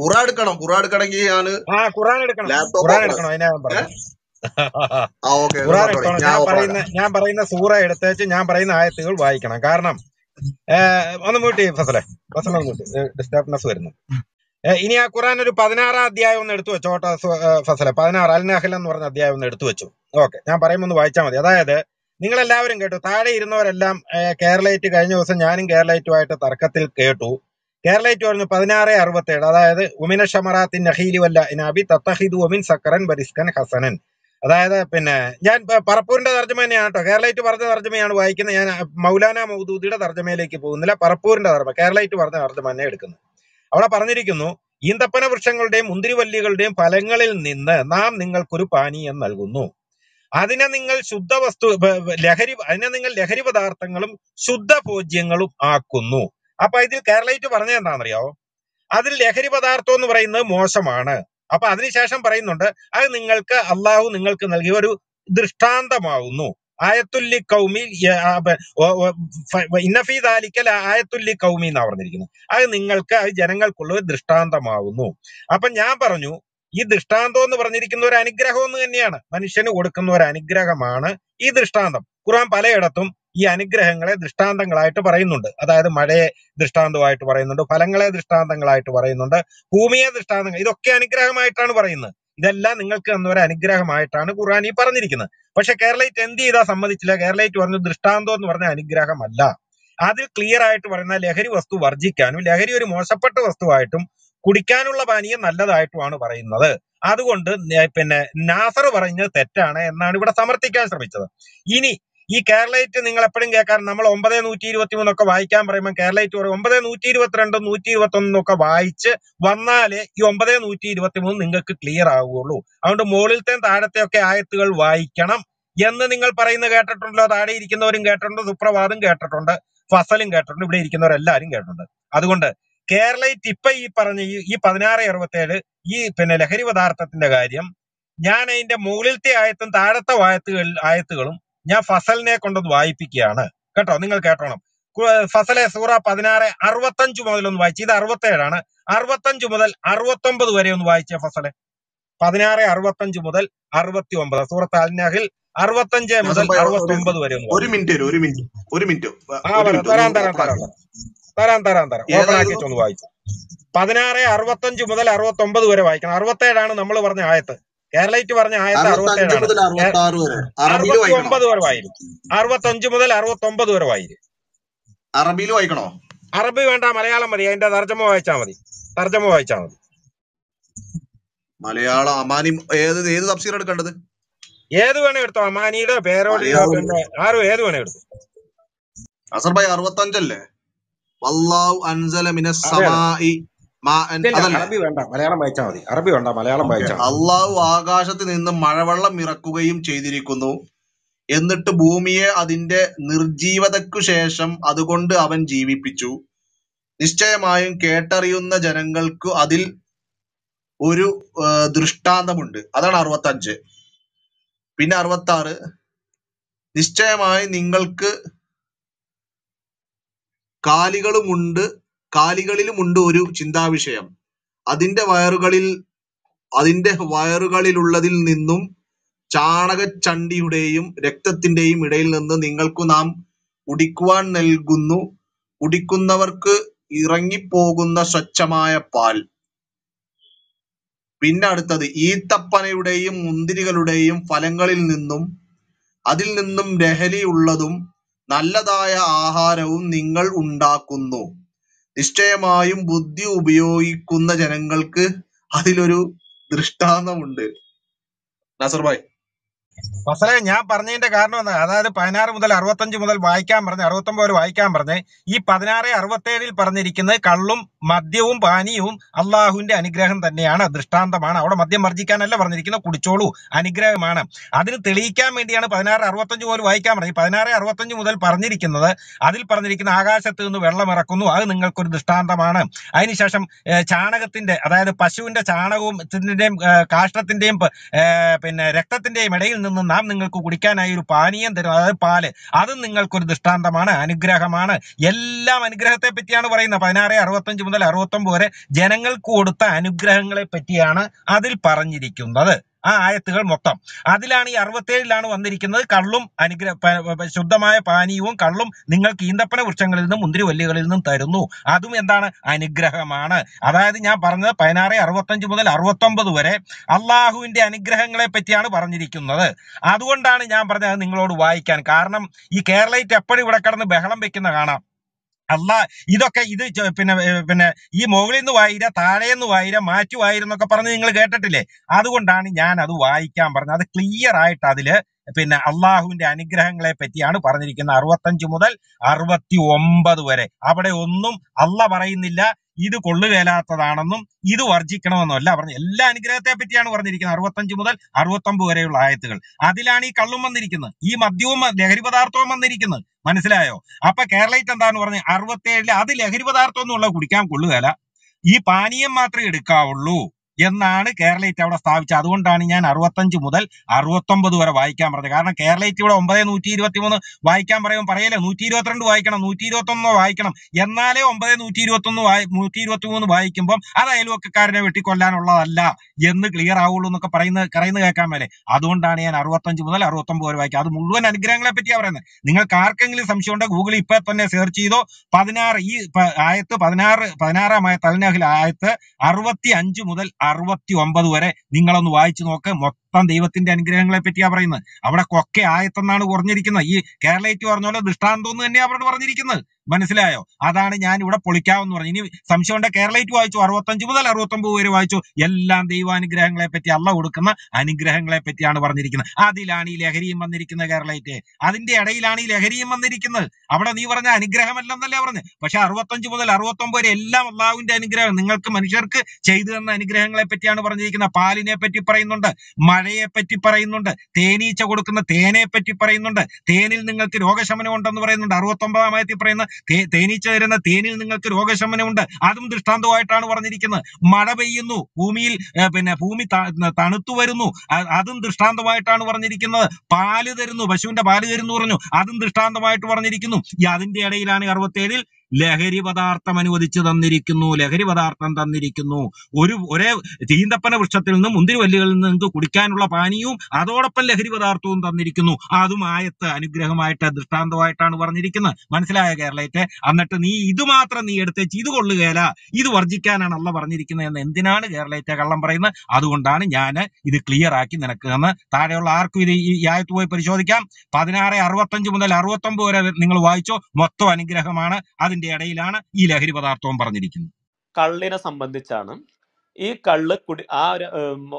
ഖുറാൻ എടുക്കണം ഖുറാൻ എടുക്കണമെങ്കിൽ ഞാൻ ആ എടുക്കണം എടുക്കണം ഞാൻ ഞാൻ പറയുന്ന ഞാൻ പറയുന്ന സൂറ എടുത്തേച്ച് ഞാൻ പറയുന്ന ആയത്തുകൾ വായിക്കണം കാരണം ഒന്ന് മൂട്ടി ഫസലെ ഫസലെ വീട്ടി ഡിസ്റ്റർബൻസ് വരുന്നു ഇനി ആ ഖുറാൻ ഒരു പതിനാറാം അധ്യായം ഒന്ന് എടുത്തു വെച്ചോ ഓട്ടോ ഫസലെ പതിനാറ് അൽ നഹൽ എന്ന് പറഞ്ഞ അധ്യായം ഒന്ന് എടുത്തു വെച്ചു ഓക്കെ ഞാൻ പറയുമ്പോൾ ഒന്ന് വായിച്ചാൽ മതി അതായത് നിങ്ങൾ എല്ലാവരും കേട്ടു താഴെ ഇരുന്നവരെല്ലാം കേരളൈറ്റ് കഴിഞ്ഞ ദിവസം ഞാനും കേരളൈറ്റുമായിട്ട് തർക്കത്തിൽ കേട്ടു കേരളേറ്റ് പറഞ്ഞു പതിനാറ് അറുപത്തേഴ് അതായത് ഉമിന ഷമറാത്തിൻ നഹീലി വല്ല ഇനാബി തത്തഹിദ് ഉമിൻ സക്കറൻ ബരിസ്കൻ ഹസനൻ അതായത് പിന്നെ ഞാൻ പറപ്പൂരിന്റെ തർജ്ജമ തന്നെയാണ് കേട്ടോ കേരളൈറ്റ് പറഞ്ഞ തർജ്ജമയാണ് വായിക്കുന്നത് ഞാൻ മൗലാന മൗദൂദിയുടെ തർജ്ജമയിലേക്ക് പോകുന്നില്ല പറപ്പൂരിന്റെ തർജ്ജമ കേരളൈറ്റ് പറഞ്ഞ തർജ്ജമ തന്നെ എടുക്കുന്നത് അവിടെ പറഞ്ഞിരിക്കുന്നു ഈന്തപ്പന വൃക്ഷങ്ങളുടെയും മുന്തിരിവല്ലികളുടെയും ഫലങ്ങളിൽ നിന്ന് നാം നിങ്ങൾക്കൊരു പാനീയം നൽകുന്നു അതിനെ നിങ്ങൾ ശുദ്ധ വസ്തു ലഹരി അതിനെ നിങ്ങൾ ലഹരി പദാർത്ഥങ്ങളും ശുദ്ധ ഭോജ്യങ്ങളും ആക്കുന്നു അപ്പൊ ഇതിൽ കേരളൈറ്റ് പറഞ്ഞത് എന്താണെന്നറിയാവോ അതിൽ ലഹരി പദാർത്ഥം എന്ന് പറയുന്നത് മോശമാണ് അപ്പൊ അതിനുശേഷം പറയുന്നുണ്ട് അത് നിങ്ങൾക്ക് അള്ളാഹു നിങ്ങൾക്ക് നൽകിയ ഒരു ദൃഷ്ടാന്തമാവുന്നു ആയത്തുല്ലി കൗമി ഇന്നഫി ദാലിക്കൽ ആയത്തുല്ലി കൗമി എന്നാ പറഞ്ഞിരിക്കുന്നത് അത് നിങ്ങൾക്ക് അത് ജനങ്ങൾക്കുള്ള ഒരു ദൃഷ്ടാന്തമാവുന്നു അപ്പൊ ഞാൻ പറഞ്ഞു ഈ ദൃഷ്ടാന്തം എന്ന് പറഞ്ഞിരിക്കുന്ന ഒരു അനുഗ്രഹം എന്ന് തന്നെയാണ് മനുഷ്യന് കൊടുക്കുന്ന ഒരു അനുഗ്രഹമാണ് ഈ ദൃഷ്ടാന്തം ഖുർആൻ പലയിടത്തും ഈ അനുഗ്രഹങ്ങളെ ദൃഷ്ടാന്തങ്ങളായിട്ട് പറയുന്നുണ്ട് അതായത് മഴയെ ദൃഷ്ടാന്തമായിട്ട് പറയുന്നുണ്ട് ഫലങ്ങളെ ദൃഷ്ടാന്തങ്ങളായിട്ട് പറയുന്നുണ്ട് ഭൂമിയെ ദൃഷ്ടാന്തങ്ങൾ ഇതൊക്കെ അനുഗ്രഹമായിട്ടാണ് പറയുന്നത് ഇതെല്ലാം നിങ്ങൾക്ക് ഒരു അനുഗ്രഹമായിട്ടാണ് ഖുർആൻ ഈ പറഞ്ഞിരിക്കുന്നത് പക്ഷെ കേരളൈറ്റ് എന്ത് ചെയ്താൽ സമ്മതിച്ചില്ല കേരളൈറ്റ് പറഞ്ഞു ദൃഷ്ടാന്തം എന്ന് പറഞ്ഞ അനുഗ്രഹമല്ല അതിൽ ക്ലിയർ ആയിട്ട് പറയുന്ന ലഹരി വസ്തു വർജിക്കാനും ലഹരി ഒരു മോശപ്പെട്ട വസ്തുവായിട്ടും കുടിക്കാനുള്ള പാനീയം നല്ലതായിട്ടുമാണ് പറയുന്നത് അതുകൊണ്ട് പിന്നെ നാസർ പറഞ്ഞത് തെറ്റാണ് എന്നാണ് ഇവിടെ സമർത്ഥിക്കാൻ ശ്രമിച്ചത് ഇനി ഈ കേരളൈറ്റ് നിങ്ങൾ എപ്പോഴും കേൾക്കാൻ നമ്മൾ ഒമ്പത് നൂറ്റി ഇരുപത്തി മൂന്നൊക്കെ വായിക്കാൻ പറയുമ്പോൾ കേരളൈറ്റ് പറയും ഒമ്പത് നൂറ്റി ഇരുപത്തിരണ്ടും നൂറ്റി ഇരുപത്തൊന്നും ഒക്കെ വായിച്ച് വന്നാലേ ഈ ഒമ്പത് നൂറ്റി ഇരുപത്തി മൂന്ന് നിങ്ങൾക്ക് ക്ലിയർ ആവുകയുള്ളൂ അതുകൊണ്ട് മുകളിലത്തെയും ഒക്കെ ആയത്തുകൾ വായിക്കണം എന്ന് നിങ്ങൾ പറയുന്നത് കേട്ടിട്ടുണ്ടല്ലോ താഴെ ഇരിക്കുന്നവരും കേട്ടിട്ടുണ്ട് സുപ്രഭാതം കേട്ടിട്ടുണ്ട് ഫസലും കേട്ടിട്ടുണ്ട് ഇവിടെ ഇരിക്കുന്നവരെല്ലാവരും കേട്ടിട്ടുണ്ട് അതുകൊണ്ട് കേരളയിറ്റ് ഇപ്പൊ ഈ പറഞ്ഞ ഈ ഈ പതിനാറ് അറുപത്തേഴ് ഈ പിന്നെ ലഹരി പദാർത്ഥത്തിന്റെ കാര്യം ഞാൻ അതിന്റെ മുകളിലത്തെ ആയത്തും താഴത്തെ ആയത്തുകൾ ആയത്തുകളും ഞാൻ ഫസലിനെ കൊണ്ടൊന്ന് വായിപ്പിക്കുകയാണ് കേട്ടോ നിങ്ങൾ കേട്ടോണം ഫസലെ സൂറ പതിനാറ് അറുപത്തഞ്ചു മുതൽ ഒന്ന് വായിച്ചു ഇത് അറുപത്തേഴാണ് അറുപത്തഞ്ചു മുതൽ അറുപത്തൊമ്പത് വരെ ഒന്ന് വായിച്ച ഫസലെ പതിനാറ് അറുപത്തഞ്ചു മുതൽ അറുപത്തി ഒമ്പത് സൂറത്ത് അൽനഹിൽ അറുപത്തഞ്ച് മുതൽ അറുപത്തി ഒമ്പത് വരെ ഒന്ന് ഒരു മിനിറ്റ് ഒരു മിനിറ്റ് ഒരു മിനിറ്റ് ആ ഒരു തരാം തരാം തരാം തരാം തരാം തരാം ഓപ്പൺ ആക്കിയിട്ട് ഒന്ന് വായിച്ചു പതിനാറ് അറുപത്തഞ്ച് മുതൽ അറുപത്തി ഒമ്പത് വരെ വായിക്കണം അറുപത്തേഴാണ് നമ്മൾ പറഞ്ഞ ആയത്ത് കേരളൈറ്റ് പറഞ്ഞ ആയത്ത് ഏഴാണ് അറുപത്തി ഒമ്പത് വരെ വായിക്കും അറുപത്തഞ്ച് മുതൽ അറുപത്തി ഒമ്പത് വരെ വായിരുന്നു അറബിയിൽ വായിക്കണോ അറബി വേണ്ട മലയാളം മതി അതിന്റെ തർജ്ജമ വായിച്ചാൽ മതി തർജ്ജമ വായിച്ചാൽ മതി മലയാളം അമാനി ഏത് ഏത് തഫ്സീർ എടുക്കേണ്ടത് ഏത് വേണേ എടുത്തോ അമാനിയുടെ പേരോട് ആരും ഏത് വേണേ എടുത്തു അസർബായി അറുപത്തഞ്ചല്ലേ വല്ലാഹു അൻസല മിനസ് അറബി വേണ്ട മലയാളം വായിച്ചാൽ മതി അറബി വേണ്ട മലയാളം വായിച്ചാൽ അള്ളാഹു ആകാശത്ത് നിന്ന് മഴവെള്ളം ഇറക്കുകയും ചെയ്തിരിക്കുന്നു എന്നിട്ട് ഭൂമിയെ അതിന്റെ നിർജീവതയ്ക്കു ശേഷം അതുകൊണ്ട് അവൻ ജീവിപ്പിച്ചു നിശ്ചയമായും കേട്ടറിയുന്ന ജനങ്ങൾക്ക് അതിൽ ഒരു ദൃഷ്ടാന്തമുണ്ട് അതാണ് അറുപത്തഞ്ച് പിന്നെ അറുപത്തി ആറ് നിങ്ങൾക്ക് കാലികളുമുണ്ട് കാലികളിലുമുണ്ട് ഒരു ചിന്താവിഷയം അതിന്റെ വയറുകളിൽ അതിന്റെ വയറുകളിലുള്ളതിൽ നിന്നും ചാണകച്ചണ്ടിയുടെയും രക്തത്തിന്റെയും ഇടയിൽ നിന്ന് നിങ്ങൾക്ക് നാം കുടിക്കുവാൻ നൽകുന്നു ഉടിക്കുന്നവർക്ക് ഇറങ്ങിപ്പോകുന്ന സ്വച്ഛമായ പാൽ പിന്നെ അടുത്തത് ഈത്തപ്പനയുടെയും മുന്തിരികളുടെയും ഫലങ്ങളിൽ നിന്നും അതിൽ നിന്നും ലഹരി ഉള്ളതും നല്ലതായ ആഹാരവും നിങ്ങൾ ഉണ്ടാക്കുന്നു നിശ്ചയമായും ബുദ്ധി ഉപയോഗിക്കുന്ന ജനങ്ങൾക്ക് അതിലൊരു ദൃഷ്ടാന്തമുണ്ട് നാസർ ഫസലെ ഞാൻ പറഞ്ഞതിന്റെ കാരണം എന്താ അതായത് പതിനാറ് മുതൽ അറുപത്തഞ്ച് മുതൽ വായിക്കാൻ പറഞ്ഞ് അറുപത്തൊമ്പത് വരെ വായിക്കാൻ പറഞ്ഞ് ഈ പതിനാറ് അറുപത്തേഴിൽ പറഞ്ഞിരിക്കുന്നത് കള്ളും മദ്യവും പാനീയവും അള്ളാഹുവിന്റെ അനുഗ്രഹം തന്നെയാണ് ദൃഷ്ടാന്തമാണ് അവിടെ മദ്യം വർജിക്കാനല്ല പറഞ്ഞിരിക്കുന്നത് കുടിച്ചോളൂ അനുഗ്രഹമാണ് അതിന് തെളിയിക്കാൻ വേണ്ടിയാണ് പതിനാറ് അറുപത്തഞ്ച് പോലും വായിക്കാൻ പറഞ്ഞത് പതിനാറ് അറുപത്തഞ്ച് മുതൽ പറഞ്ഞിരിക്കുന്നത് അതിൽ പറഞ്ഞിരിക്കുന്ന ആകാശത്ത് നിന്ന് വെള്ളം ഇറക്കുന്നു അത് നിങ്ങൾക്കൊരു ദൃഷ്ടാന്തമാണ് അതിനുശേഷം ചാണകത്തിന്റെ അതായത് പശുവിന്റെ ചാണകവും കാഷ്ടത്തിന്റെയും പിന്നെ രക്തത്തിന്റെയും ഇടയിൽ നിന്ന് നാം നിങ്ങൾക്ക് കുടിക്കാനായി ഒരു പാനീയം തരും അതായത് പാല് അത് നിങ്ങൾക്കൊരു ദൃഷ്ടാന്തമാണ് അനുഗ്രഹമാണ് എല്ലാം അനുഗ്രഹത്തെ പറ്റിയാണ് പറയുന്നത് പതിനാറ് അറുപത്തഞ്ച് മുതൽ അറുപത്തൊമ്പത് വരെ ജനങ്ങൾക്ക് കൊടുത്ത അനുഗ്രഹങ്ങളെ പറ്റിയാണ് അതിൽ പറഞ്ഞിരിക്കുന്നത് ആ ആയത്തുകൾ മൊത്തം അതിലാണ് ഈ അറുപത്തേഴിലാണ് വന്നിരിക്കുന്നത് കള്ളും അനുഗ്രഹ ശുദ്ധമായ പാനീയവും കള്ളും നിങ്ങൾക്ക് ഈന്തപ്പന വൃക്ഷങ്ങളിൽ നിന്നും മുന്തിരിവല്ലികളിൽ നിന്നും തരുന്നു അതും എന്താണ് അനുഗ്രഹമാണ് അതായത് ഞാൻ പറഞ്ഞത് പതിനാറ് അറുപത്തഞ്ച് മുതൽ അറുപത്തൊമ്പത് വരെ അള്ളാഹുവിന്റെ അനുഗ്രഹങ്ങളെ പറ്റിയാണ് പറഞ്ഞിരിക്കുന്നത് അതുകൊണ്ടാണ് ഞാൻ പറഞ്ഞത് നിങ്ങളോട് വായിക്കാൻ കാരണം ഈ കേരളീറ്റ് എപ്പോഴും ഇവിടെ കിടന്ന് ബഹളം വെക്കുന്ന കാണാം അല്ല ഇതൊക്കെ ഇത് പിന്നെ പിന്നെ ഈ മുകളിൽ നിന്ന് വായിര താഴെ നിന്ന് വായിര മാറ്റി വായിരുന്നൊക്കെ പറഞ്ഞ് നിങ്ങൾ കേട്ടിട്ടില്ലേ അതുകൊണ്ടാണ് ഞാൻ അത് വായിക്കാൻ പറഞ്ഞത് അത് ക്ലിയർ ആയിട്ട് അതില് പിന്നെ അള്ളാഹുവിന്റെ അനുഗ്രഹങ്ങളെ പറ്റിയാണ് പറഞ്ഞിരിക്കുന്നത് അറുപത്തഞ്ച് മുതൽ അറുപത്തി ഒമ്പത് വരെ അവിടെ ഒന്നും അല്ല പറയുന്നില്ല ഇത് കൊള്ളുകേലാത്തതാണെന്നും ഇത് വർജിക്കണമെന്നും അല്ല പറഞ്ഞു എല്ലാ അനുഗ്രഹത്തെ പറ്റിയാണ് പറഞ്ഞിരിക്കുന്നത് അറുപത്തഞ്ച് മുതൽ അറുപത്തൊമ്പത് വരെയുള്ള ആയത്തുകൾ അതിലാണ് ഈ കള്ളും വന്നിരിക്കുന്നത് ഈ മദ്യവും ലഹരി പദാർത്ഥവും വന്നിരിക്കുന്നത് മനസ്സിലായോ അപ്പൊ കേരളയിട്ട് എന്താന്ന് അറുപത്തി ഏഴില് അത് ലഹരി പദാർത്ഥം എന്നുള്ള കുടിക്കാൻ കൊള്ളുകയല്ല ഈ പാനീയം മാത്രമേ എടുക്കാവുള്ളൂ എന്നാണ് കേരളൈറ്റ് അവിടെ സ്ഥാപിച്ചത് അതുകൊണ്ടാണ് ഞാൻ അറുപത്തഞ്ച് മുതൽ അറുപത്തൊമ്പത് വരെ വായിക്കാൻ പറഞ്ഞത് കാരണം കേരളൈറ്റ് ഇവിടെ ഒമ്പത് നൂറ്റി ഇരുപത്തി മൂന്ന് വായിക്കാൻ പറയുമ്പോൾ പറയല്ലേ നൂറ്റി ഇരുപത്തിരണ്ട് വായിക്കണം നൂറ്റി ഇരുപത്തൊന്ന് വായിക്കണം എന്നാലേ ഒമ്പത് നൂറ്റി ഇരുപത്തൊന്ന് നൂറ്റി ഇരുപത്തി മൂന്ന് വായിക്കുമ്പോൾ അത് അയൽവക്കക്കാരനെ വെട്ടിക്കൊല്ലാനുള്ളതല്ല എന്ന് ക്ലിയർ ആവുള്ളൂ എന്നൊക്കെ പറയുന്ന പറയുന്നത് കേൾക്കാൻ മേലെ അതുകൊണ്ടാണ് ഞാൻ അറുപത്തഞ്ച് മുതൽ അറുപത്തൊമ്പത് വരെ വായിക്കുക അത് മുഴുവൻ അനുഗ്രഹങ്ങളെ പറ്റിയാണ് പറയുന്നത് നിങ്ങൾക്ക് ആർക്കെങ്കിലും സംശയം ഉണ്ടോ ഗൂഗിൾ ഇപ്പൊ തന്നെ സെർച്ച് ചെയ്തോ പതിനാറ് ഈ ആയത്ത് പതിനാറ് പതിനാറാം ആയ തലനഹിൽ ആയത്ത് അറുപത്തി അഞ്ച് മുതൽ അറുപത്തി ഒമ്പത് വരെ നിങ്ങളൊന്ന് വായിച്ചു നോക്ക് മൊത്തം ദൈവത്തിന്റെ അനുഗ്രഹങ്ങളെ പറ്റിയാ പറയുന്നത് അവിടെ കൊക്കെ ആയത്തെന്നാണ് പറഞ്ഞിരിക്കുന്നത് ഈ കേരളയ്ക്ക് പറഞ്ഞ പോലെ ദൃഷ്ടാന്തം എന്ന് തന്നെയാണ് അവരോട് പറഞ്ഞിരിക്കുന്നത് മനസ്സിലായോ അതാണ് ഞാൻ ഇവിടെ പൊളിക്കാവെന്ന് പറഞ്ഞു ഇനി സംശയമുണ്ട് കേരളയ്ക്ക് വായിച്ചു അറുപത്തഞ്ച് മുതൽ അറുപത്തൊമ്പത് വരെ വായിച്ചു എല്ലാം ദൈവാനുഗ്രഹങ്ങളെ പറ്റി അള്ള കൊടുക്കുന്ന അനുഗ്രഹങ്ങളെ പറ്റിയാണ് പറഞ്ഞിരിക്കുന്നത് അതിലാണ് ഈ ലഹരിയും വന്നിരിക്കുന്നത് കേരളയ്ക്ക് അതിന്റെ ഇടയിലാണ് ഈ ലഹരിയും വന്നിരിക്കുന്നത് അവിടെ നീ പറഞ്ഞ അനുഗ്രഹമല്ലെന്നല്ലേ പറഞ്ഞു പക്ഷെ അറുപത്തഞ്ച് മുതൽ അറുപത്തൊമ്പത് വരെ എല്ലാം അള്ളാവിന്റെ അനുഗ്രഹം നിങ്ങൾക്ക് മനുഷ്യർക്ക് ചെയ്തു തന്ന അനുഗ്രഹങ്ങളെ പറ്റിയാണ് പറഞ്ഞിരിക്കുന്നത് പാലിനെ പറ്റി പറയുന്നുണ്ട് മഴയെ പറ്റി പറയുന്നുണ്ട് തേനീച്ച കൊടുക്കുന്ന തേനെ പറ്റി പറയുന്നുണ്ട് തേനിൽ നിങ്ങൾക്ക് രോഗശമനം ഉണ്ടെന്ന് പറയുന്നുണ്ട് ആയത്തിൽ പറയുന്ന തേനീച്ച തരുന്ന തേനിൽ നിങ്ങൾക്ക് രോഗശമനമുണ്ട് അതും ദൃഷ്ടാന്തമായിട്ടാണ് പറഞ്ഞിരിക്കുന്നത് മഴ പെയ്യുന്നു ഭൂമിയിൽ പിന്നെ ഭൂമി തണുത്തു വരുന്നു അതും ദൃഷ്ടാന്തമായിട്ടാണ് പറഞ്ഞിരിക്കുന്നത് പാല് തരുന്നു പശുവിന്റെ പാല് തരുന്നു പറഞ്ഞു അതും ദൃഷ്ടാന്തമായിട്ട് പറഞ്ഞിരിക്കുന്നു അതിന്റെ ഇടയിലാണ് അറുപത്തേഴിൽ ലഹരി പദാർത്ഥം അനുവദിച്ചു തന്നിരിക്കുന്നു ലഹരി പദാർത്ഥം തന്നിരിക്കുന്നു ഒരു ഒരേ ചീന്തപ്പന വൃക്ഷത്തിൽ നിന്നും മുന്തിരിവല്ലുകളിൽ നിന്ന് നിങ്ങൾക്ക് കുടിക്കാനുള്ള പാനീയവും അതോടൊപ്പം ലഹരി പദാർത്ഥവും തന്നിരിക്കുന്നു അതും ആയത്ത് അനുഗ്രഹമായിട്ട് ദൃഷ്ടാന്തമായിട്ടാണ് പറഞ്ഞിരിക്കുന്നത് മനസ്സിലായ കേരളത്തെ എന്നിട്ട് നീ ഇത് മാത്രം നീ എടുത്ത് ഇത് കൊള്ളുകയല്ല ഇത് വർജിക്കാനാണ് അല്ല പറഞ്ഞിരിക്കുന്നത് എന്ന് എന്തിനാണ് കേരളത്തെ കള്ളം പറയുന്നത് അതുകൊണ്ടാണ് ഞാൻ ഇത് ക്ലിയർ ആക്കി നിനക്ക് എന്ന് താഴെയുള്ള ആർക്കും ഇത് ഈ ആയത്ത് പോയി പരിശോധിക്കാം പതിനാറ് അറുപത്തഞ്ച് മുതൽ അറുപത്തൊമ്പത് വരെ നിങ്ങൾ വായിച്ചോ മൊത്തം അനുഗ്രഹമാണ് അത് അതിന്റെ ഇടയിലാണ് ഈ ലഹരി പദാർത്ഥവും പറഞ്ഞിരിക്കുന്നത് കള്ളിനെ സംബന്ധിച്ചാണ് ഈ കള്ള് കുടി ആ ഒരു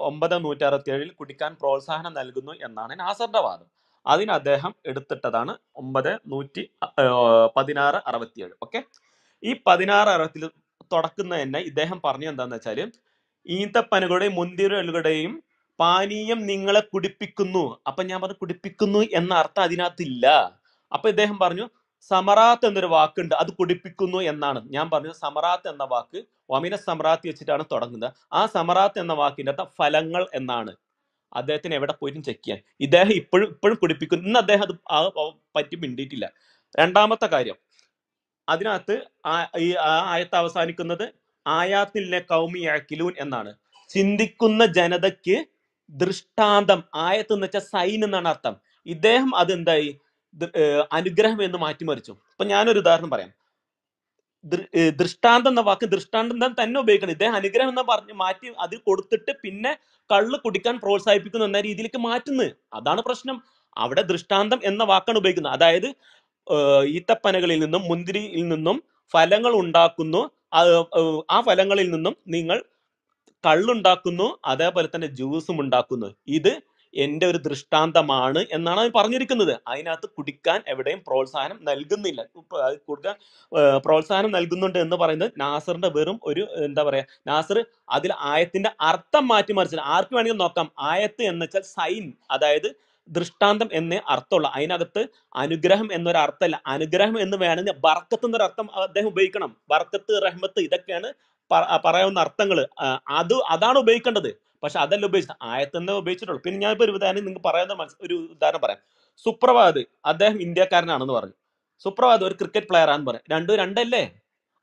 ഒമ്പത് നൂറ്റി കുടിക്കാൻ പ്രോത്സാഹനം നൽകുന്നു എന്നാണ് നാസറിന്റെ വാദം അതിന് അദ്ദേഹം എടുത്തിട്ടതാണ് ഒമ്പത് നൂറ്റി പതിനാറ് അറുപത്തിയേഴ് ഓക്കെ ഈ പതിനാറ് അറുപത്തി തുടക്കുന്ന തന്നെ ഇദ്ദേഹം പറഞ്ഞു എന്താന്ന് വെച്ചാൽ ഈന്തപ്പനുകളുടെയും മുന്തിരലുകളുടെയും പാനീയം നിങ്ങളെ കുടിപ്പിക്കുന്നു അപ്പൊ ഞാൻ പറഞ്ഞു കുടിപ്പിക്കുന്നു എന്ന അർത്ഥം അതിനകത്തില്ല അപ്പൊ ഇദ്ദേഹം പറഞ്ഞു സമറാത്ത് എന്നൊരു വാക്കുണ്ട് അത് കുടിപ്പിക്കുന്നു എന്നാണ് ഞാൻ പറഞ്ഞത് സമറാത്ത് എന്ന വാക്ക് വമിന സമറാത്ത് വെച്ചിട്ടാണ് തുടങ്ങുന്നത് ആ സമറാത്ത് എന്ന വാക്കിൻ്റെ അർത്ഥം ഫലങ്ങൾ എന്നാണ് അദ്ദേഹത്തിന് എവിടെ പോയിട്ടും ചെക്ക് ചെയ്യാൻ ഇദ്ദേഹം ഇപ്പോഴും ഇപ്പോഴും കുടിപ്പിക്കുന്നു ഇന്ന് അദ്ദേഹം അത് പറ്റി മിണ്ടിയിട്ടില്ല രണ്ടാമത്തെ കാര്യം അതിനകത്ത് ഈ ആയത്ത് അവസാനിക്കുന്നത് ആയാത്തിലെ കൗമി അഖിലൂൻ എന്നാണ് ചിന്തിക്കുന്ന ജനതയ്ക്ക് ദൃഷ്ടാന്തം ആയത്ത് എന്ന് വെച്ചാൽ സൈൻ എന്നാണ് അർത്ഥം ഇദ്ദേഹം അതെന്തായി അനുഗ്രഹം എന്ന് മാറ്റിമറിച്ചു അപ്പൊ ഞാനൊരു ഉദാഹരണം പറയാം ദൃഷ്ടാന്തം എന്ന വാക്ക് ദൃഷ്ടാന്തം തന്നെ ഉപയോഗിക്കണം ഇദ്ദേഹം അനുഗ്രഹം എന്ന് പറഞ്ഞ് മാറ്റി അതിൽ കൊടുത്തിട്ട് പിന്നെ കള്ള് കുടിക്കാൻ പ്രോത്സാഹിപ്പിക്കുന്നു എന്ന രീതിയിലേക്ക് മാറ്റുന്നത് അതാണ് പ്രശ്നം അവിടെ ദൃഷ്ടാന്തം എന്ന വാക്കാണ് ഉപയോഗിക്കുന്നത് അതായത് ഈത്തപ്പനകളിൽ നിന്നും മുന്തിരിയിൽ നിന്നും ഫലങ്ങൾ ഉണ്ടാക്കുന്നു ആ ഫലങ്ങളിൽ നിന്നും നിങ്ങൾ കള്ളുണ്ടാക്കുന്നു അതേപോലെ തന്നെ ജ്യൂസും ഉണ്ടാക്കുന്നു ഇത് എൻ്റെ ഒരു ദൃഷ്ടാന്തമാണ് എന്നാണ് അവൻ പറഞ്ഞിരിക്കുന്നത് അതിനകത്ത് കുടിക്കാൻ എവിടെയും പ്രോത്സാഹനം നൽകുന്നില്ല കുടിക്കാൻ പ്രോത്സാഹനം നൽകുന്നുണ്ട് എന്ന് പറയുന്നത് നാസറിന്റെ വെറും ഒരു എന്താ പറയാ നാസർ അതിൽ ആയത്തിന്റെ അർത്ഥം മാറ്റി മറിച്ചില്ല ആർക്ക് വേണമെങ്കിലും നോക്കാം ആയത്ത് എന്ന് വെച്ചാൽ സൈൻ അതായത് ദൃഷ്ടാന്തം എന്നേ അർത്ഥമുള്ള അതിനകത്ത് അനുഗ്രഹം എന്നൊരു അർത്ഥമല്ല അനുഗ്രഹം എന്ന് വേണമെങ്കിൽ ബർക്കത്ത് എന്നൊരു അർത്ഥം അദ്ദേഹം ഉപയോഗിക്കണം ബർക്കത്ത് റഹ്മത്ത് ഇതൊക്കെയാണ് പറയാവുന്ന അർത്ഥങ്ങൾ അത് അതാണ് ഉപയോഗിക്കേണ്ടത് പക്ഷെ അതല്ല ഉപയോഗിച്ചത് ആയത്തന്നെ ഉപയോഗിച്ചിട്ടുള്ളൂ പിന്നെ ഞാൻ ഒരു ഉദാഹരണം നിങ്ങൾക്ക് പറയുന്ന ഒരു ഉദാഹരണം പറയാം സുപ്രഭാത് അദ്ദേഹം ഇന്ത്യക്കാരനാണെന്ന് പറഞ്ഞു സുപ്രഭാത് ഒരു ക്രിക്കറ്റ് പ്ലെയർ ആണെന്ന് പറയാം രണ്ടു രണ്ടല്ലേ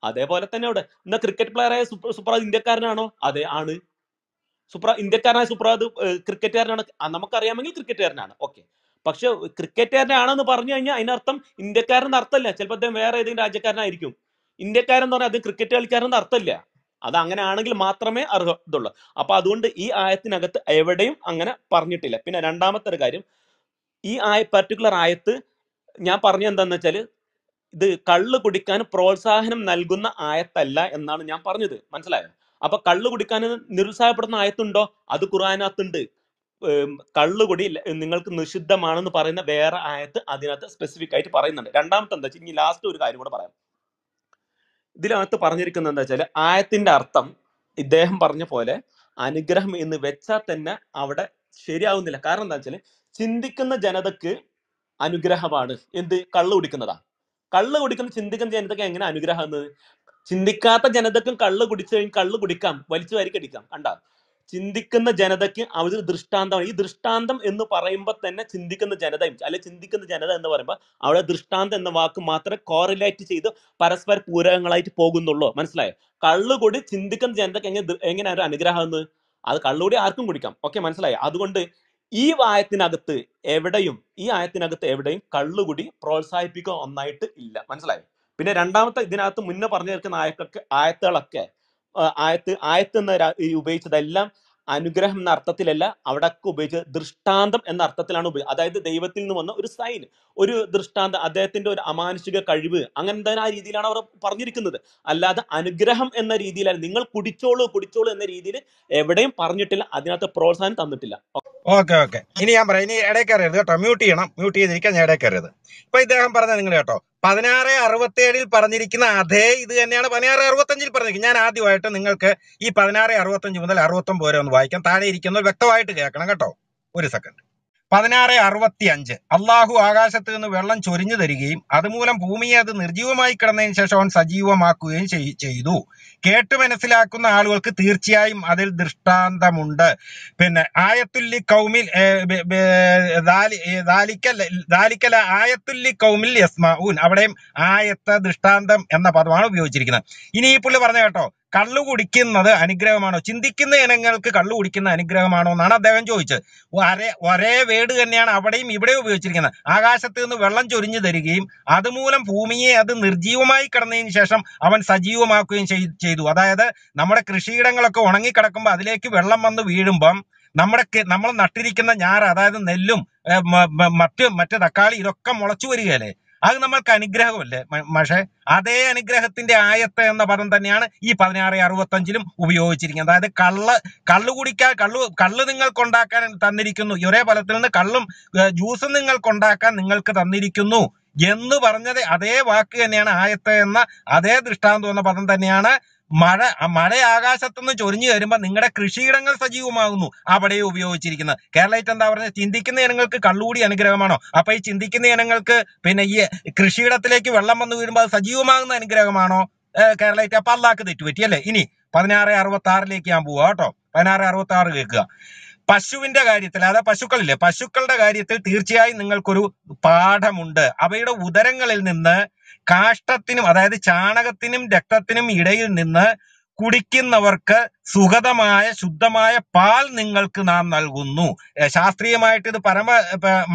അതേപോലെ തന്നെ അവിടെ എന്നാ ക്രിക്കറ്റ് ആയ സുപ്രഭാത് ഇന്ത്യക്കാരനാണോ അതെ ആണ് സുപ്ര ഇന്ത്യക്കാരനായ സുപ്രഭാത് ക്രിക്കറ്റുകാരനാണ് നമുക്കറിയാമെങ്കിൽ ക്രിക്കറ്റുകാരനാണ് ഓക്കെ പക്ഷെ ക്രിക്കറ്റുകാരനാണെന്ന് പറഞ്ഞു കഴിഞ്ഞാൽ അതിനർത്ഥം ഇന്ത്യക്കാരൻ അർത്ഥമല്ല ചിലപ്പോൾ അദ്ദേഹം വേറെ ഏതെങ്കിലും രാജ്യക്കാരനായിരിക്കും ഇന്ത്യക്കാരൻ എന്ന് പറഞ്ഞാൽ അദ്ദേഹം ക്രിക്കറ്റ് കളിക്കാരെന്ന് അർത്ഥമില്ല അത് അങ്ങനെ ആണെങ്കിൽ മാത്രമേ ഇതുള്ളൂ അപ്പൊ അതുകൊണ്ട് ഈ ആയത്തിനകത്ത് എവിടെയും അങ്ങനെ പറഞ്ഞിട്ടില്ല പിന്നെ രണ്ടാമത്തെ ഒരു കാര്യം ഈ ആയ പർട്ടിക്കുലർ ആയത്ത് ഞാൻ പറഞ്ഞ എന്താന്ന് വെച്ചാല് ഇത് കള്ള് കുടിക്കാൻ പ്രോത്സാഹനം നൽകുന്ന ആയത്തല്ല എന്നാണ് ഞാൻ പറഞ്ഞത് മനസ്സിലായോ അപ്പൊ കള്ള് കുടിക്കാൻ നിരുത്സാഹപ്പെടുന്ന ആയത്തുണ്ടോ അത് ഖുറാനകത്തുണ്ട് കള്ളുകൊടി നിങ്ങൾക്ക് നിഷിദ്ധമാണെന്ന് പറയുന്ന വേറെ ആയത്ത് അതിനകത്ത് സ്പെസിഫിക് ആയിട്ട് പറയുന്നുണ്ട് രണ്ടാമത്തെ എന്താ വെച്ചാൽ ഇനി ലാസ്റ്റ് ഒരു കാര്യം കൂടെ പറയാം ഇതിനകത്ത് പറഞ്ഞിരിക്കുന്നത് എന്താ വെച്ചാൽ ആയത്തിന്റെ അർത്ഥം ഇദ്ദേഹം പറഞ്ഞ പോലെ അനുഗ്രഹം എന്ന് വെച്ചാൽ തന്നെ അവിടെ ശരിയാവുന്നില്ല കാരണം എന്താ വെച്ചാൽ ചിന്തിക്കുന്ന ജനതക്ക് അനുഗ്രഹമാണ് എന്ത് കള്ളു കുടിക്കുന്നതാ കള്ളു കുടിക്കുന്ന ചിന്തിക്കുന്ന ജനതക്ക് എങ്ങനെ അനുഗ്രഹം എന്ന് ചിന്തിക്കാത്ത ജനതക്കും കള്ളു കുടിച്ചു കഴിഞ്ഞാൽ കള്ളു കുടിക്കാം വലിച്ചു കടിക്കാം കണ്ടോ ചിന്തിക്കുന്ന ജനതയ്ക്ക് അവർ ദൃഷ്ടാന്തമാണ് ഈ ദൃഷ്ടാന്തം എന്ന് പറയുമ്പോൾ തന്നെ ചിന്തിക്കുന്ന ജനത അല്ലെ ചിന്തിക്കുന്ന ജനത എന്ന് പറയുമ്പോൾ അവിടെ ദൃഷ്ടാന്തം എന്ന വാക്ക് മാത്രമേ കോറിലേറ്റ് ചെയ്ത് പരസ്പര പൂരകങ്ങളായിട്ട് പോകുന്നുള്ളൂ മനസ്സിലായോ കള്ളുകൂടി ചിന്തിക്കുന്ന ജനതയ്ക്ക് എങ്ങനെ എങ്ങനെ ഒരു എന്ന് അത് കള്ളുകൂടി ആർക്കും കുടിക്കാം ഓക്കെ മനസ്സിലായോ അതുകൊണ്ട് ഈ വായത്തിനകത്ത് എവിടെയും ഈ ആയത്തിനകത്ത് എവിടെയും കള്ളുകൂടി പ്രോത്സാഹിപ്പിക്കുക ഒന്നായിട്ട് ഇല്ല മനസ്സിലായോ പിന്നെ രണ്ടാമത്തെ ഇതിനകത്ത് മുന്നേ പറഞ്ഞു തീർക്കുന്ന ആയക്കൊക്കെ ആയത്തുകളൊക്കെ ആയത്ത് ആയത്ത് എന്ന ഉപയോഗിച്ചതെല്ലാം അനുഗ്രഹം എന്ന അർത്ഥത്തിലല്ല അവിടൊക്കെ ഉപയോഗിച്ചത് ദൃഷ്ടാന്തം എന്ന അർത്ഥത്തിലാണ് ഉപയോഗിച്ചത് അതായത് ദൈവത്തിൽ നിന്ന് വന്ന ഒരു സൈൻ ഒരു ദൃഷ്ടാന്തം അദ്ദേഹത്തിന്റെ ഒരു അമാനുഷിക കഴിവ് അങ്ങനെ ആ രീതിയിലാണ് അവർ പറഞ്ഞിരിക്കുന്നത് അല്ലാതെ അനുഗ്രഹം എന്ന രീതിയിലല്ല നിങ്ങൾ കുടിച്ചോളൂ കുടിച്ചോളൂ എന്ന രീതിയിൽ എവിടെയും പറഞ്ഞിട്ടില്ല അതിനകത്ത് പ്രോത്സാഹനം തന്നിട്ടില്ല ഓക്കെ ഓക്കെ ഇനി ഞാൻ പറയാം ഇനി ഇടയിൽ കേട്ടോ മ്യൂട്ട് ചെയ്യണം മ്യൂട്ട് ചെയ്തിരിക്കാൻ ഞാൻ ഇടയിൽ ഇപ്പൊ ഇദ്ദേഹം പറഞ്ഞത് നിങ്ങൾ കേട്ടോ പതിനാറ് അറുപത്തേഴിൽ പറഞ്ഞിരിക്കുന്ന അതേ ഇത് തന്നെയാണ് പതിനാറ് അറുപത്തഞ്ചിൽ പറഞ്ഞിരിക്കുന്നത് ഞാൻ ആദ്യമായിട്ട് നിങ്ങൾക്ക് ഈ പതിനാറ് അറുപത്തഞ്ച് മുതൽ അറുപത്തൊമ്പത് വരെ ഒന്ന് വായിക്കാം താഴെ ഇരിക്കുന്നത് വ്യക്തമായിട്ട് കേൾക്കണം കേട്ടോ ഒരു സെക്കൻഡ് പതിനാറ് അറുപത്തി അഞ്ച് അള്ളാഹു ആകാശത്ത് നിന്ന് വെള്ളം ചൊരിഞ്ഞു തരികയും അതുമൂലം ഭൂമിയെ അത് നിർജീവമായി കിടന്നതിന് ശേഷം അവൻ സജീവമാക്കുകയും ചെയ്തു കേട്ട് മനസ്സിലാക്കുന്ന ആളുകൾക്ക് തീർച്ചയായും അതിൽ ദൃഷ്ടാന്തമുണ്ട് പിന്നെ ആയത്തുല്ലി കൗമിൽ ദാലിക്കല ആയത്തുല്ലി കൗമിൽ യസ്മാഊൻ അവിടെയും ആയത്ത ദൃഷ്ടാന്തം എന്ന പദമാണ് ഉപയോഗിച്ചിരിക്കുന്നത് ഇനി ഈ പുള്ളി പറഞ്ഞു കേട്ടോ കള്ളു കുടിക്കുന്നത് അനുഗ്രഹമാണോ ചിന്തിക്കുന്ന ഇനങ്ങൾക്ക് കള്ളു കുടിക്കുന്ന അനുഗ്രഹമാണോ എന്നാണ് അദ്ദേഹം ചോദിച്ചത് ഒരേ ഒരേ വേട് തന്നെയാണ് അവിടെയും ഇവിടെയും ഉപയോഗിച്ചിരിക്കുന്നത് ആകാശത്ത് നിന്ന് വെള്ളം ചൊരിഞ്ഞു തരികയും അതുമൂലം ഭൂമിയെ അത് നിർജീവമായി കിടന്നതിന് ശേഷം അവൻ സജീവമാക്കുകയും ചെയ്തു അതായത് നമ്മുടെ കൃഷിയിടങ്ങളൊക്കെ ഉണങ്ങിക്കിടക്കുമ്പോൾ അതിലേക്ക് വെള്ളം വന്ന് വീഴുമ്പം നമ്മുടെ നമ്മൾ നട്ടിരിക്കുന്ന ഞാറ് അതായത് നെല്ലും മറ്റ് മറ്റ് തക്കാളി ഇതൊക്കെ മുളച്ചു വരികയല്ലേ അത് നമ്മൾക്ക് അനുഗ്രഹമല്ലേ പക്ഷേ അതേ അനുഗ്രഹത്തിന്റെ ആയത്ത് എന്ന പദം തന്നെയാണ് ഈ പതിനാറ് അറുപത്തഞ്ചിലും ഉപയോഗിച്ചിരിക്കുന്നത് അതായത് കള്ള് കള്ള് കുടിക്കാൻ കള്ളു കള്ള് നിങ്ങൾക്ക് ഉണ്ടാക്കാൻ തന്നിരിക്കുന്നു ഒരേ ഫലത്തിൽ നിന്ന് കള്ളും ജ്യൂസും നിങ്ങൾക്ക് ഉണ്ടാക്കാൻ നിങ്ങൾക്ക് തന്നിരിക്കുന്നു എന്ന് പറഞ്ഞത് അതേ വാക്ക് തന്നെയാണ് ആയത്ത് എന്ന അതേ ദൃഷ്ടാന്തം എന്ന പദം തന്നെയാണ് മഴ മഴ ആകാശത്തുനിന്ന് ചൊരിഞ്ഞു കയറുമ്പോൾ നിങ്ങളുടെ കൃഷിയിടങ്ങൾ സജീവമാകുന്നു അവിടെ ഉപയോഗിച്ചിരിക്കുന്നത് കേരളയിട്ട് എന്താ പറഞ്ഞത് ചിന്തിക്കുന്ന ജനങ്ങൾക്ക് കള്ളുകൂടി അനുഗ്രഹമാണോ അപ്പൊ ഈ ചിന്തിക്കുന്ന ജനങ്ങൾക്ക് പിന്നെ ഈ കൃഷിയിടത്തിലേക്ക് വെള്ളം വന്നു വീഴുമ്പോൾ അത് സജീവമാകുന്ന അനുഗ്രഹമാണോ കേരളയിട്ട് അപ്പൊ അല്ലാക്ക് തെറ്റുപറ്റി അല്ലേ ഇനി പതിനാറ് അറുപത്തി ആറിലേക്ക് ഞാൻ പോവാ കേട്ടോ പതിനാറ് അറുപത്തി ആറ് കേൾക്കുക പശുവിന്റെ കാര്യത്തിൽ അതായത് പശുക്കളില്ലേ പശുക്കളുടെ കാര്യത്തിൽ തീർച്ചയായും നിങ്ങൾക്കൊരു പാഠമുണ്ട് അവയുടെ ഉദരങ്ങളിൽ നിന്ന് കാഷ്ടത്തിനും അതായത് ചാണകത്തിനും രക്തത്തിനും ഇടയിൽ നിന്ന് കുടിക്കുന്നവർക്ക് സുഗതമായ ശുദ്ധമായ പാൽ നിങ്ങൾക്ക് നാം നൽകുന്നു ശാസ്ത്രീയമായിട്ട് ഇത് പരമ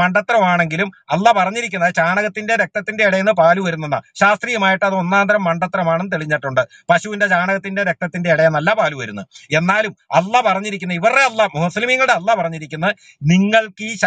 മണ്ടത്രമാണെങ്കിലും അല്ല പറഞ്ഞിരിക്കുന്നത് ചാണകത്തിന്റെ രക്തത്തിന്റെ ഇടയിൽ നിന്ന് പാല് വരുന്നതാണ് ശാസ്ത്രീയമായിട്ട് അത് ഒന്നാന്തരം മണ്ടത്രമാണെന്ന് തെളിഞ്ഞിട്ടുണ്ട് പശുവിന്റെ ചാണകത്തിന്റെ രക്തത്തിന്റെ ഇടയിൽ നിന്നല്ല പാല് വരുന്നത് എന്നാലും അല്ല പറഞ്ഞിരിക്കുന്ന ഇവരുടെ അല്ല മുസ്ലിമീങ്ങളുടെ അല്ല പറഞ്ഞിരിക്കുന്നത് നിങ്ങൾക്ക് ഈ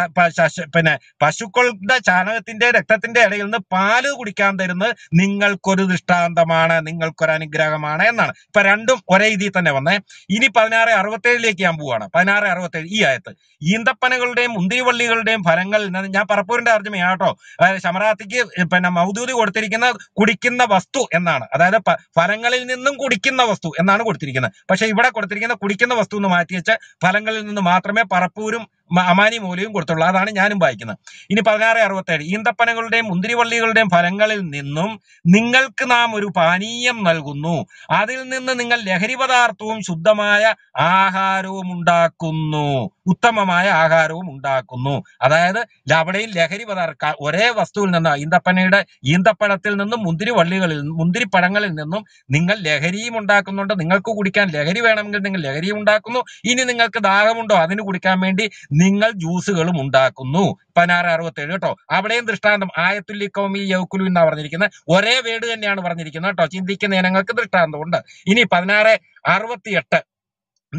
പിന്നെ പശുക്കളുടെ ചാണകത്തിന്റെ രക്തത്തിന്റെ ഇടയിൽ നിന്ന് പാല് കുടിക്കാൻ തരുന്നത് നിങ്ങൾക്കൊരു ദൃഷ്ടാന്തമാണ് നിങ്ങൾക്കൊരു അനുഗ്രഹമാണ് എന്നാണ് ഇപ്പൊ രണ്ടും ഒരേ രീതിയിൽ തന്നെ വന്നേ ഇനി പതിനാറ് അറുപത്തേഴിലേക്ക് ഞാൻ പോവാണ് പതിനാറ് അറുപത്തേഴ് ഈ ആയത്ത് ഈന്തപ്പനകളുടെയും മുന്തിരിവള്ളികളുടെയും ഫലങ്ങൾ ഞാൻ പറപ്പൂരിന്റെ അർജ്ജമ കേട്ടോ അതായത് ശമരാത്തിക്ക് പിന്നെ മൗദൂതി കൊടുത്തിരിക്കുന്ന കുടിക്കുന്ന വസ്തു എന്നാണ് അതായത് ഫലങ്ങളിൽ നിന്നും കുടിക്കുന്ന വസ്തു എന്നാണ് കൊടുത്തിരിക്കുന്നത് പക്ഷെ ഇവിടെ കൊടുത്തിരിക്കുന്ന കുടിക്കുന്ന വസ്തു എന്ന് മാറ്റി വെച്ച് ഫലങ്ങളിൽ നിന്ന് മാത്രമേ പറപ്പൂരും അമാനി മൂലയും കൊടുത്തുള്ളൂ അതാണ് ഞാനും വായിക്കുന്നത് ഇനി പതിനാറ് അറുപത്തേഴ് ഈന്തപ്പനകളുടെയും മുന്തിരിവള്ളികളുടെയും ഫലങ്ങളിൽ നിന്നും നിങ്ങൾക്ക് നാം ഒരു പാനീയം നൽകുന്നു അതിൽ നിന്ന് നിങ്ങൾ ലഹരി പദാർത്ഥവും ശുദ്ധമായ ആഹാരവും ഉണ്ടാക്കുന്നു ഉത്തമമായ ആഹാരവും ഉണ്ടാക്കുന്നു അതായത് ലവണയും ലഹരി പദാർത്ഥ ഒരേ വസ്തുവിൽ നിന്ന് ഈന്തപ്പനയുടെ ഈന്തപ്പഴത്തിൽ നിന്നും മുന്തിരിവള്ളികളിൽ പഴങ്ങളിൽ നിന്നും നിങ്ങൾ ലഹരിയും ഉണ്ടാക്കുന്നുണ്ട് നിങ്ങൾക്ക് കുടിക്കാൻ ലഹരി വേണമെങ്കിൽ നിങ്ങൾ ലഹരിയും ഉണ്ടാക്കുന്നു ഇനി നിങ്ങൾക്ക് ദാഹമുണ്ടോ അതിന് കുടിക്കാൻ വേണ്ടി നിങ്ങൾ ജ്യൂസുകളും ഉണ്ടാക്കുന്നു പതിനാറ് അറുപത്തേഴ് കേട്ടോ അവിടെയും ദൃഷ്ടാന്തം ആയത്തുല്ലി കോമി യൗക്കുലു എന്നാണ് പറഞ്ഞിരിക്കുന്നത് ഒരേ വേട് തന്നെയാണ് പറഞ്ഞിരിക്കുന്നത് കേട്ടോ ചിന്തിക്കുന്ന ഇനങ്ങൾക്ക് ദൃഷ്ടാന്തമുണ്ട് ഇനി പതിനാറ് അറുപത്തിയെട്ട്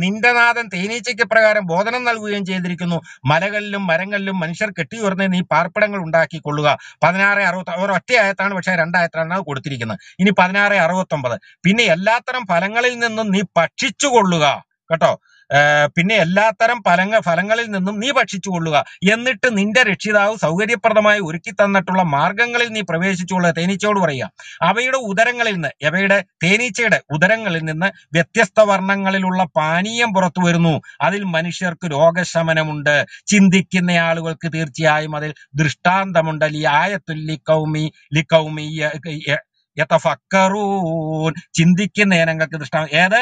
നിന്റെ നാഥൻ തേനീച്ചയ്ക്ക് പ്രകാരം ബോധനം നൽകുകയും ചെയ്തിരിക്കുന്നു മലകളിലും മരങ്ങളിലും മനുഷ്യർ കെട്ടിയുയർന്ന് നീ പാർപ്പിടങ്ങൾ ഉണ്ടാക്കിക്കൊള്ളുക പതിനാറ് അറുപത്തി ആയത്താണ് പക്ഷേ രണ്ടായത്താണ് കൊടുത്തിരിക്കുന്നത് ഇനി പതിനാറ് അറുപത്തൊമ്പത് പിന്നെ എല്ലാത്തരം ഫലങ്ങളിൽ നിന്നും നീ ഭക്ഷിച്ചുകൊള്ളുക കേട്ടോ പിന്നെ എല്ലാത്തരം ഫലങ്ങൾ ഫലങ്ങളിൽ നിന്നും നീ ഭക്ഷിച്ചുകൊള്ളുക എന്നിട്ട് നിന്റെ രക്ഷിതാവ് സൗകര്യപ്രദമായി ഒരുക്കി തന്നിട്ടുള്ള മാർഗങ്ങളിൽ നീ പ്രവേശിച്ചുകൊള്ളുക തേനീച്ചയോട് പറയുക അവയുടെ ഉദരങ്ങളിൽ നിന്ന് അവയുടെ തേനീച്ചയുടെ ഉദരങ്ങളിൽ നിന്ന് വ്യത്യസ്ത വർണ്ണങ്ങളിലുള്ള പാനീയം പുറത്തു വരുന്നു അതിൽ മനുഷ്യർക്ക് രോഗശമനമുണ്ട് ചിന്തിക്കുന്ന ആളുകൾക്ക് തീർച്ചയായും അതിൽ ദൃഷ്ടാന്തമുണ്ട് ലി ആയത്തുല്ലി കൗമി ലി ചിന്തിക്കുന്ന ജനങ്ങൾക്ക് ദൃഷ്ടാന്തം ഏത്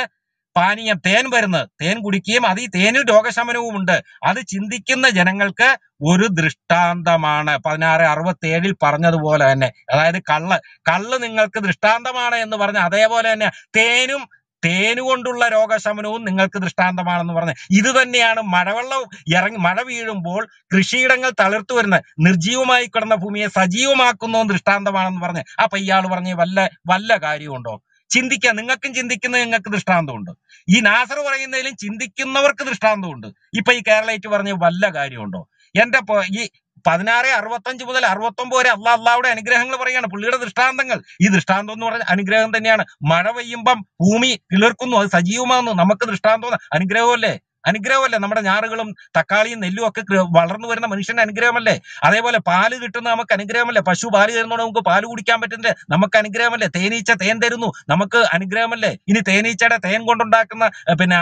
പാനീയം തേൻ വരുന്നത് തേൻ കുടിക്കുകയും അത് ഈ തേനിൽ രോഗശമനവും ഉണ്ട് അത് ചിന്തിക്കുന്ന ജനങ്ങൾക്ക് ഒരു ദൃഷ്ടാന്തമാണ് പതിനാറ് അറുപത്തി ഏഴിൽ പറഞ്ഞതുപോലെ തന്നെ അതായത് കള്ള് കള്ള് നിങ്ങൾക്ക് ദൃഷ്ടാന്തമാണ് എന്ന് പറഞ്ഞ അതേപോലെ തന്നെ തേനും തേനുകൊണ്ടുള്ള രോഗശമനവും നിങ്ങൾക്ക് ദൃഷ്ടാന്തമാണെന്ന് പറഞ്ഞ് ഇത് തന്നെയാണ് മഴവെള്ളം ഇറങ്ങി മഴ വീഴുമ്പോൾ കൃഷിയിടങ്ങൾ തളിർത്തു വരുന്ന നിർജീവമായി കിടന്ന ഭൂമിയെ സജീവമാക്കുന്നതും ദൃഷ്ടാന്തമാണെന്ന് പറഞ്ഞ് അപ്പൊ ഇയാൾ പറഞ്ഞ് വല്ല വല്ല കാര്യമുണ്ടോ ചിന്തിക്കാൻ നിങ്ങൾക്കും ചിന്തിക്കുന്ന നിങ്ങൾക്ക് ദൃഷ്ടാന്തമുണ്ട് ഈ നാസർ പറയുന്നതിലും ചിന്തിക്കുന്നവർക്ക് ദൃഷ്ടാന്തമുണ്ട് ഇപ്പൊ ഈ കേരളൈറ്റ് പറഞ്ഞ വല്ല കാര്യമുണ്ടോ എന്റെ ഈ പതിനാറ് അറുപത്തഞ്ച് മുതൽ അറുപത്തൊമ്പത് വരെ അള്ളാ അള്ളാഹുടെ അനുഗ്രഹങ്ങൾ പറയുകയാണ് പുള്ളിയുടെ ദൃഷ്ടാന്തങ്ങൾ ഈ ദൃഷ്ടാന്തം എന്ന് പറഞ്ഞ അനുഗ്രഹം തന്നെയാണ് മഴ പെയ്യുമ്പം ഭൂമി കിളിർക്കുന്നു അത് സജീവമാകുന്നു നമുക്ക് ദൃഷ്ടാന്തം അനുഗ്രഹമല്ലേ അനുഗ്രഹമല്ലേ നമ്മുടെ ഞാറുകളും തക്കാളിയും നെല്ലും ഒക്കെ വളർന്നു വരുന്ന മനുഷ്യന്റെ അനുഗ്രഹമല്ലേ അതേപോലെ പാല് കിട്ടുന്ന നമുക്ക് അനുഗ്രഹമല്ലേ പശു പാല് തരുന്നതോടെ നമുക്ക് പാല് കുടിക്കാൻ പറ്റുന്നില്ല നമുക്ക് അനുഗ്രഹമല്ലേ തേനീച്ച തേൻ തരുന്നു നമുക്ക് അനുഗ്രഹമല്ലേ ഇനി തേനീച്ചയുടെ തേൻ കൊണ്ടുണ്ടാക്കുന്ന പിന്നെ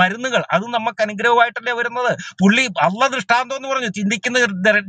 മരുന്നുകൾ അതും നമുക്ക് അനുഗ്രഹമായിട്ടല്ലേ വരുന്നത് പുള്ളി അള്ള ദൃഷ്ടാന്തം എന്ന് പറഞ്ഞു ചിന്തിക്കുന്ന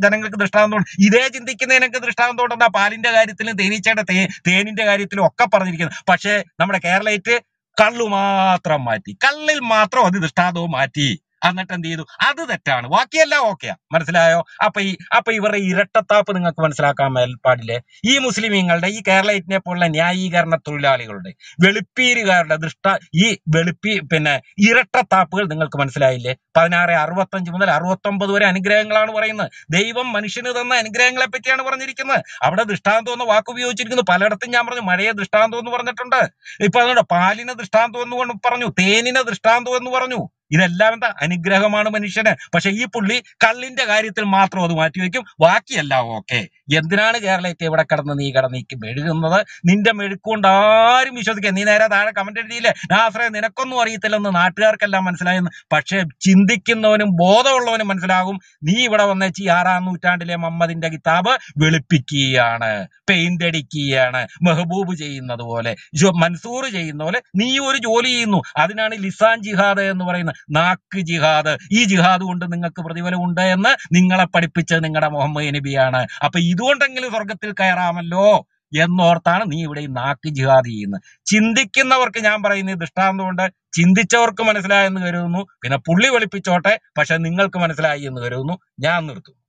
ജനങ്ങൾക്ക് ദൃഷ്ടാന്തം ഇതേ ചിന്തിക്കുന്നതിനൊക്കെ ദൃഷ്ടാന്തം ഉണ്ടെന്നാ പാലിന്റെ കാര്യത്തിലും തേനീച്ചയുടെ തേനിന്റെ കാര്യത്തിലും ഒക്കെ പറഞ്ഞിരിക്കുന്നത് പക്ഷേ നമ്മുടെ കേരളയിറ്റ് കള്ളു മാത്രം മാറ്റി കള്ളിൽ മാത്രം ദൃഷ്ടാന്തവും മാറ്റി എന്നിട്ട് എന്ത് ചെയ്തു അത് തെറ്റാണ് ബാക്കിയെല്ലാം ഓക്കെയാ മനസ്സിലായോ അപ്പൊ ഈ അപ്പൊ ഇവരുടെ ഇരട്ടത്താപ്പ് നിങ്ങൾക്ക് മനസ്സിലാക്കാൻ പാടില്ലേ ഈ മുസ്ലിമീങ്ങളുടെ ഈ കേരളത്തിനെ പോലുള്ള ന്യായീകരണ തൊഴിലാളികളുടെ വെളുപ്പീരുകാരുടെ ദൃഷ്ട ഈ വെളുപ്പി പിന്നെ ഇരട്ടത്താപ്പുകൾ നിങ്ങൾക്ക് മനസ്സിലായില്ലേ പതിനാറ് അറുപത്തഞ്ച് മുതൽ അറുപത്തൊമ്പത് വരെ അനുഗ്രഹങ്ങളാണ് പറയുന്നത് ദൈവം മനുഷ്യന് തന്ന അനുഗ്രഹങ്ങളെ പറ്റിയാണ് പറഞ്ഞിരിക്കുന്നത് അവിടെ ദൃഷ്ടാന്തം എന്ന് വാക്ക് ഉപയോഗിച്ചിരിക്കുന്നു പലയിടത്തും ഞാൻ പറഞ്ഞു മഴയെ ദൃഷ്ടാന്തം എന്ന് പറഞ്ഞിട്ടുണ്ട് ഇപ്പൊ അതുകൊണ്ട് പാലിന് ദൃഷ്ടാന്തം എന്ന് പറഞ്ഞു തേനിന് ദൃഷ്ടാന്തം എന്ന് പറഞ്ഞു ഇതെല്ലാം അനുഗ്രഹമാണ് മനുഷ്യന് പക്ഷെ ഈ പുള്ളി കള്ളിന്റെ കാര്യത്തിൽ മാത്രം അത് മാറ്റിവെക്കും ബാക്കിയല്ല ഓക്കെ എന്തിനാണ് കേരളത്തെ ഇവിടെ കിടന്ന് നീ നീക്കി മെഴുകുന്നത് നിന്റെ മെഴുക്കുകൊണ്ട് ആരും വിശ്വസിക്കാൻ നീ നേരെ താഴെ കമന്റ് എഴുതിയില്ലേ നാസ്രേ നിനക്കൊന്നും അറിയത്തില്ലെന്ന് നാട്ടുകാർക്കെല്ലാം മനസ്സിലായെന്ന് പക്ഷെ ചിന്തിക്കുന്നവനും ബോധമുള്ളവനും മനസ്സിലാകും നീ ഇവിടെ വന്നേച്ച് ആറാം നൂറ്റാണ്ടിലെ മമ്മദിന്റെ കിതാബ് വെളുപ്പിക്കുകയാണ് പെയിന്റ് അടിക്കുകയാണ് മെഹബൂബ് ചെയ്യുന്നത് പോലെ മൻസൂർ ചെയ്യുന്ന പോലെ നീ ഒരു ജോലി ചെയ്യുന്നു അതിനാണ് ലിസാൻ ജിഹാദ് എന്ന് പറയുന്നത് നാക്ക് ജിഹാദ് ഈ ജിഹാദ് കൊണ്ട് നിങ്ങൾക്ക് പ്രതിഫലം ഉണ്ട് എന്ന് നിങ്ങളെ പഠിപ്പിച്ചത് നിങ്ങളുടെ മുഹമ്മദ് നബിയാണ് അപ്പൊ ഇതുകൊണ്ടെങ്കിലും സ്വർഗത്തിൽ കയറാമല്ലോ എന്നോർത്താണ് നീ ഇവിടെ നാക്ക് ജിഹാദ് ചെയ്യുന്നത് ചിന്തിക്കുന്നവർക്ക് ഞാൻ പറയുന്ന ദൃഷ്ടാന്തം കൊണ്ട് ചിന്തിച്ചവർക്ക് മനസ്സിലായെന്ന് കരുതുന്നു പിന്നെ പുള്ളി വിളിപ്പിച്ചോട്ടെ പക്ഷെ നിങ്ങൾക്ക് മനസ്സിലായി എന്ന് കരുതുന്നു ഞാൻ നിർത്തുന്നു